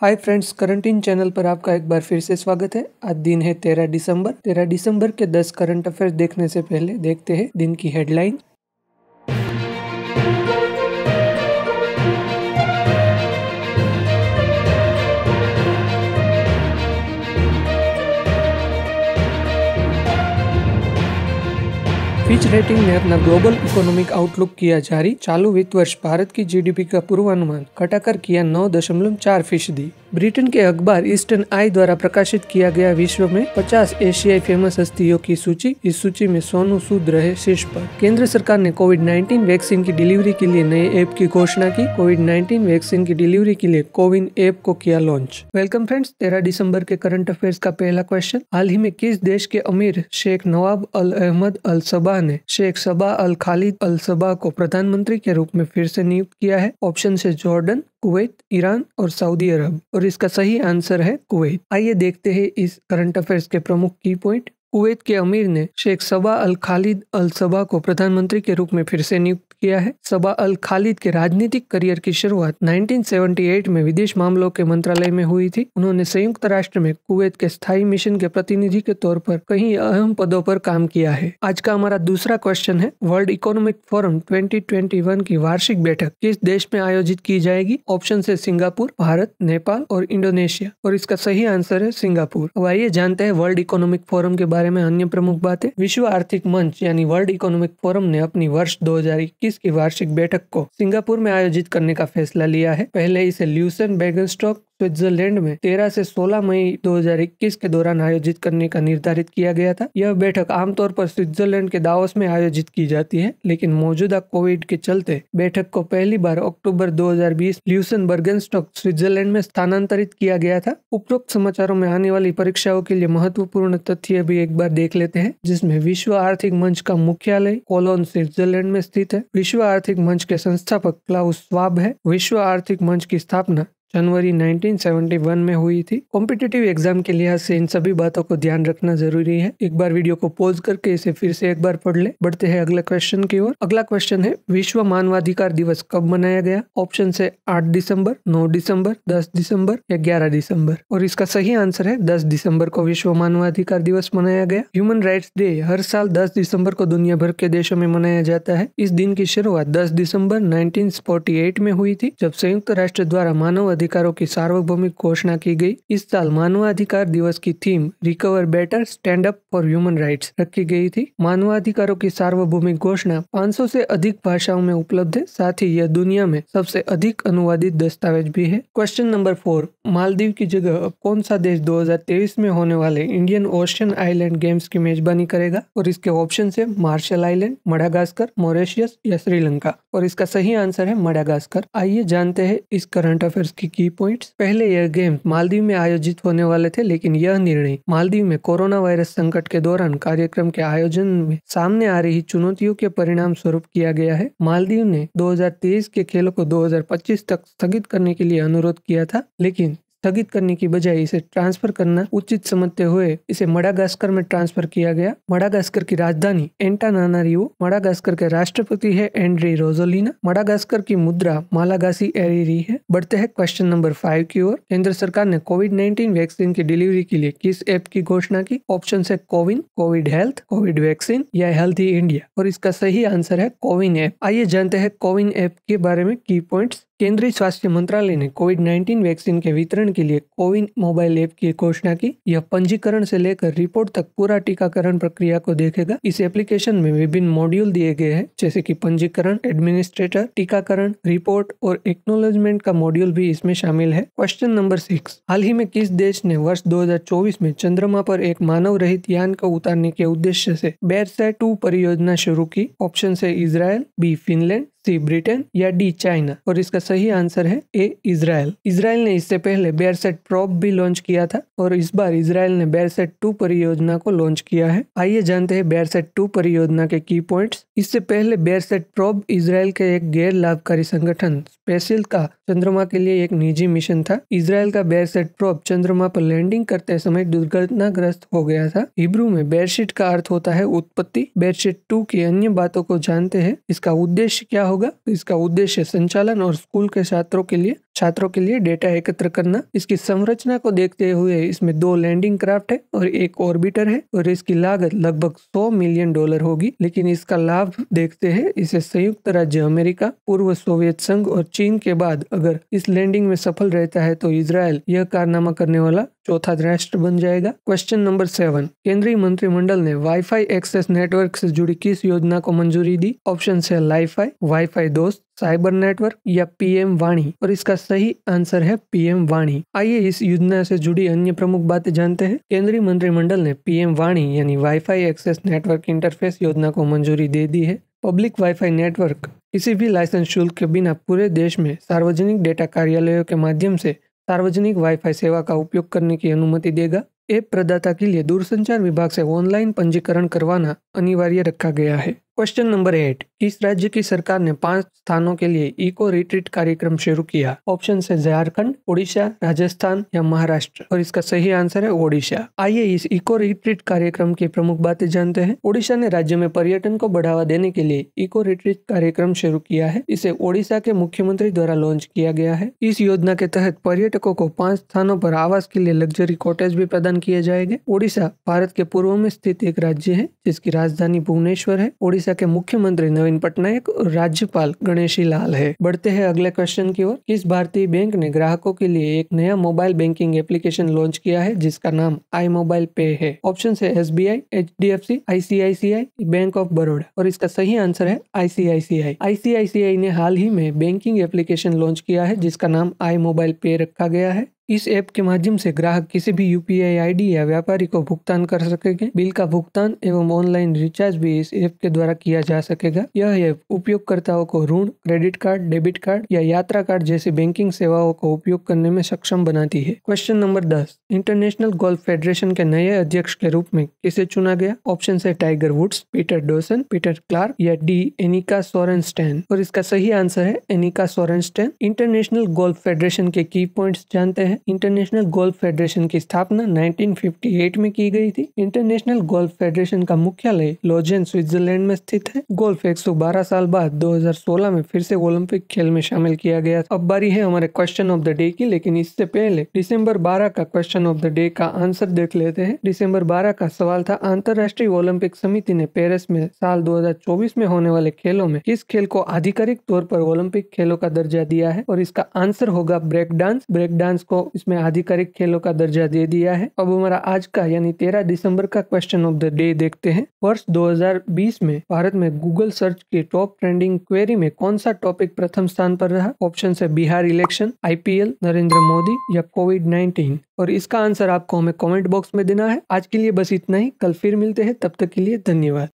hi friends current in channel पर आपका एक बार फिर से स्वागत है आज दिन है तेरह दिसंबर तेरह दिसंबर के दस करंट अफेयर्स देखने से पहले देखते हैं दिन की हेडलाइन फिच रेटिंग ने अपना ग्लोबल इकोनॉमिक आउटलुक किया जारी चालू वित्त वर्ष भारत की जीडीपी का पूर्वानुमान घटाकर किया नौ दशमलव चार फीसदी ब्रिटेन के अखबार ईस्टर्न आई द्वारा प्रकाशित किया गया विश्व में 50 एशियाई फेमस हस्तियों की सूची इस सूची में सोनू सूद रहे शीर्ष पर केंद्र सरकार ने कोविड 19 वैक्सीन की डिलीवरी के लिए नए ऐप की घोषणा की कोविड 19 वैक्सीन की डिलीवरी के लिए कोविन ऐप को किया लॉन्च वेलकम फ्रेंड्स तेरह दिसंबर के करंट अफेयर्स का पहला क्वेश्चन हाल ही में किस देश के अमीर शेख नवाब अल अहमद अल सबा ने शेख सबा अल खालिद अल सबा को प्रधानमंत्री के रूप में फिर से नियुक्त किया है ऑप्शन से जॉर्डन कुवैत ईरान और सऊदी अरब और इसका सही आंसर है कुवैत आइए देखते हैं इस करंट अफेयर्स के प्रमुख की पॉइंट कुवैत के अमीर ने शेख सबा अल खालिद अल सबा को प्रधानमंत्री के रूप में फिर से नियुक्त किया है सबा अल खालिद के राजनीतिक करियर की शुरुआत 1978 में विदेश मामलों के मंत्रालय में हुई थी उन्होंने संयुक्त राष्ट्र में कुवैत के स्थायी मिशन के प्रतिनिधि के तौर पर कई अहम पदों पर काम किया है आज का हमारा दूसरा क्वेश्चन है वर्ल्ड इकोनॉमिक फोरम 2021 की वार्षिक बैठक किस देश में आयोजित की जाएगी ऑप्शन है सिंगापुर भारत नेपाल और इंडोनेशिया और इसका सही आंसर है सिंगापुर अब आइए जानते हैं वर्ल्ड इकोनॉमिक फोरम के बारे में अन्य प्रमुख बातें विश्व आर्थिक मंच यानी वर्ल्ड इकोनॉमिक फोरम ने अपनी वर्ष दो की वार्षिक बैठक को सिंगापुर में आयोजित करने का फैसला लिया है पहले इसे ल्यूसन बैगनस्टॉक स्विट्जरलैंड में 13 से 16 मई 2021 के दौरान आयोजित करने का निर्धारित किया गया था यह बैठक आमतौर पर स्विट्जरलैंड के दावोस में आयोजित की जाती है लेकिन मौजूदा कोविड के चलते बैठक को पहली बार अक्टूबर 2020 ल्यूसन बर्गनस्टॉक स्विट्जरलैंड में स्थानांतरित किया गया था उपरोक्त समाचारों में आने वाली परीक्षाओं के लिए महत्वपूर्ण तथ्य भी एक बार देख लेते हैं जिसमे विश्व आर्थिक मंच का मुख्यालय कोलोन स्विट्जरलैंड में स्थित है विश्व आर्थिक मंच के संस्थापक क्लाउस स्वाब है विश्व आर्थिक मंच की स्थापना जनवरी 1971 में हुई थी कॉम्पिटेटिव एग्जाम के लिहाज से इन सभी बातों को ध्यान रखना जरूरी है एक बार वीडियो को पॉज करके इसे फिर से एक बार पढ़ ले बढ़ते हैं अगले क्वेश्चन की ओर अगला क्वेश्चन है विश्व मानवाधिकार दिवस कब मनाया गया ऑप्शन है आठ दिसंबर नौ दिसंबर दस दिसंबर या ग्यारह दिसंबर और इसका सही आंसर है दस दिसंबर को विश्व मानवाधिकार दिवस मनाया गया ह्यूमन राइट्स डे हर साल दस दिसंबर को दुनिया भर के देशों में मनाया जाता है इस दिन की शुरुआत दस दिसंबर नाइनटीन में हुई थी जब संयुक्त राष्ट्र द्वारा मानव अधिकारों की सार्वभौमिक घोषणा की गई इस साल मानवाधिकार दिवस की theme recover better stand up for human rights रखी गई थी मानवाधिकारों की सार्वभौमिक घोषणा 500 से अधिक भाषाओं में उपलब्ध है साथ ही यह दुनिया में सबसे अधिक अनुवादित दस्तावेज भी है क्वेश्चन नंबर फोर मालदीव की जगह अब कौन सा देश 2023 में होने वाले इंडियन ओशन आइलैंड गेम्स की मेजबानी करेगा और इसके ऑप्शन है मार्शल आइलैंड मडागास्कर मॉरिशियस या श्रीलंका और इसका सही आंसर है मडागास्कर आइए जानते हैं इस करंट अफेयर की की की पॉइंट पहले यह गेम मालदीव में आयोजित होने वाले थे लेकिन यह निर्णय मालदीव में कोरोना वायरस संकट के दौरान कार्यक्रम के आयोजन में सामने आ रही चुनौतियों के परिणाम स्वरूप किया गया है मालदीव ने 2023 के खेलों को 2025 तक स्थगित करने के लिए अनुरोध किया था लेकिन स्थगित करने की बजाय इसे ट्रांसफर करना उचित समझते हुए इसे मडागास्कर में ट्रांसफर किया गया मडागास्कर की राजधानी एंटा रिओ मडागास्कर के राष्ट्रपति है एंड्री रोजोलिना मडागास्कर की मुद्रा मालागासी एरीरी है बढ़ते हैं क्वेश्चन नंबर फाइव की ओर केंद्र सरकार ने कोविड नाइन्टीन वैक्सीन की डिलीवरी के लिए किस ऐप की घोषणा की ऑप्शन है CoWIN Covid health Covid vaccine या हेल्थी इंडिया और इसका सही आंसर है कोविन ऐप आइए जानते हैं कोविन ऐप के बारे में की पॉइंट्स केंद्रीय स्वास्थ्य मंत्रालय ने कोविड 19 वैक्सीन के वितरण के लिए कोविन मोबाइल ऐप की घोषणा की यह पंजीकरण से लेकर रिपोर्ट तक पूरा टीकाकरण प्रक्रिया को देखेगा इस एप्लीकेशन में विभिन्न मॉड्यूल दिए गए हैं जैसे कि पंजीकरण एडमिनिस्ट्रेटर टीकाकरण रिपोर्ट और एक्नोलेजमेंट का मॉड्यूल भी इसमें शामिल है क्वेश्चन नंबर सिक्स हाल ही में किस देश ने वर्ष दो में चंद्रमा पर एक मानव रहित यान को उतारने के उद्देश्य से बैरसैट टू परियोजना शुरू की ऑप्शन है Israel B Finland C Britain या डी चाइना और इसका सही आंसर है ए इसराइल इसराइल ने इससे पहले बेरसेट प्रॉप भी लॉन्च किया था और इस बार इसराइल ने बेरसेट टू परियोजना को लॉन्च किया है आइए जानते हैं बेरसेट टू परियोजना के की पॉइंट इससे पहले बेरसेट प्रॉब इसराइल के एक गैर लाभकारी संगठन स्पेसिल का चंद्रमा के लिए एक निजी मिशन था इसराइल का बेरसेट प्रॉप चंद्रमा पर लैंडिंग करते समय दुर्घटनाग्रस्त हो गया था हिब्रू में बेडशीट का अर्थ होता है उत्पत्ति बेडशीट टू की अन्य बातों को जानते हैं इसका उद्देश्य क्या होगा इसका उद्देश्य संचालन और स्कूल के छात्रों के लिए छात्रों के लिए डेटा एकत्र करना इसकी संरचना को देखते हुए इसमें दो लैंडिंग क्राफ्ट है और एक ऑर्बिटर है और इसकी लागत लगभग 100 मिलियन डॉलर होगी लेकिन इसका लाभ देखते हैं इसे संयुक्त राज्य अमेरिका पूर्व सोवियत संघ और चीन के बाद अगर इस लैंडिंग में सफल रहता है तो इसराइल यह कारनामा करने वाला चौथा राष्ट्र बन जाएगा क्वेश्चन नंबर सेवन केंद्रीय मंत्रिमंडल ने वाईफाई एक्सेस नेटवर्क से जुड़ी किस योजना को मंजूरी दी ऑप्शन है लाईफाई वाईफाई दोस्त साइबर नेटवर्क या पीएम वाणी और इसका सही आंसर है पीएम वाणी आइए इस योजना से जुड़ी अन्य प्रमुख बातें जानते हैं केंद्रीय मंत्रिमंडल ने पीएम वाणी यानी वाईफाई एक्सेस नेटवर्क इंटरफेस योजना को मंजूरी दे दी है पब्लिक वाईफाई नेटवर्क किसी भी लाइसेंस शुल्क के बिना पूरे देश में सार्वजनिक डेटा कार्यालयों के माध्यम से सार्वजनिक वाईफाई सेवा का उपयोग करने की अनुमति देगा ऐप प्रदाता के लिए दूरसंचार विभाग से ऑनलाइन पंजीकरण करवाना अनिवार्य रखा गया है क्वेश्चन नंबर एट किस राज्य की सरकार ने पांच स्थानों के लिए इको रिट्रीट कार्यक्रम शुरू किया ऑप्शन है झारखंड ओडिशा राजस्थान या महाराष्ट्र और इसका सही आंसर है ओडिशा आइए इस इको रिट्रीट कार्यक्रम की प्रमुख बातें जानते हैं ओडिशा ने राज्य में पर्यटन को बढ़ावा देने के लिए इको रिट्रीट कार्यक्रम शुरू किया है इसे ओडिशा के मुख्यमंत्री द्वारा लॉन्च किया गया है इस योजना के तहत पर्यटकों को पांच स्थानों पर आवास के लिए लग्जरी कॉटेज भी प्रदान किए जाएंगे ओडिशा भारत के पूर्व में स्थित एक राज्य है जिसकी राजधानी भुवनेश्वर है ओडिशा उड़ीसा के मुख्यमंत्री नवीन पटनायक और राज्यपाल गणेशी लाल है बढ़ते हैं अगले क्वेश्चन की ओर किस भारतीय बैंक ने ग्राहकों के लिए एक नया मोबाइल बैंकिंग एप्लीकेशन लॉन्च किया है जिसका नाम आई मोबाइल पे है ऑप्शन है S B I H D F C I I C C I bank of Baroda और इसका सही आंसर है आई आई आई आई I C C C C आई ने हाल ही में बैंकिंग एप्लीकेशन लॉन्च किया है जिसका नाम आई मोबाइल पे रखा गया है इस ऐप के माध्यम से ग्राहक किसी भी यू पी या व्यापारी को भुगतान कर सकेंगे बिल का भुगतान एवं ऑनलाइन रिचार्ज भी इस ऐप के द्वारा किया जा सकेगा यह ऐप उपयोगकर्ताओं को ऋण क्रेडिट कार्ड डेबिट कार्ड या यात्रा कार्ड जैसी बैंकिंग सेवाओं का उपयोग करने में सक्षम बनाती है क्वेश्चन नंबर दस इंटरनेशनल गोल्फ फेडरेशन के नए अध्यक्ष के रूप में किसे चुना गया ऑप्शन है Tiger Woods Peter Dawson Peter Clark या डी एनिका सोरेनस्टेन और इसका सही आंसर है Annika Sorenstam International Golf Federation के की पॉइंट्स जानते हैं इंटरनेशनल गोल्फ फेडरेशन की स्थापना 1958 में की गई थी इंटरनेशनल गोल्फ फेडरेशन का मुख्यालय लोजेन स्विट्जरलैंड में स्थित है गोल्फ 112 साल बाद 2016 में फिर से ओलंपिक खेल में शामिल किया गया अब बारी है हमारे क्वेश्चन ऑफ द डे की लेकिन इससे पहले डिसम्बर बारह का क्वेश्चन ऑफ द डे का आंसर देख लेते हैं डिसम्बर बारह का सवाल था अंतर्राष्ट्रीय ओलंपिक समिति ने पेरिस में साल 2024 में होने वाले खेलों में किस खेल को आधिकारिक तौर पर ओलंपिक खेलों का दर्जा दिया है और इसका आंसर होगा ब्रेक डांस ब्रेक डांस को इसमें आधिकारिक खेलों का दर्जा दे दिया है अब हमारा आज का यानी तेरह दिसंबर का क्वेश्चन ऑफ द डे देखते हैं वर्ष 2020 में भारत में गूगल सर्च के टॉप ट्रेंडिंग क्वेरी में कौन सा टॉपिक प्रथम स्थान पर रहा ऑप्शन है बिहार इलेक्शन आईपीएल नरेंद्र मोदी या कोविड नाइन्टीन और इसका आंसर आपको हमें कॉमेंट बॉक्स में देना है आज के लिए बस इतना ही कल फिर मिलते हैं तब तक के लिए धन्यवाद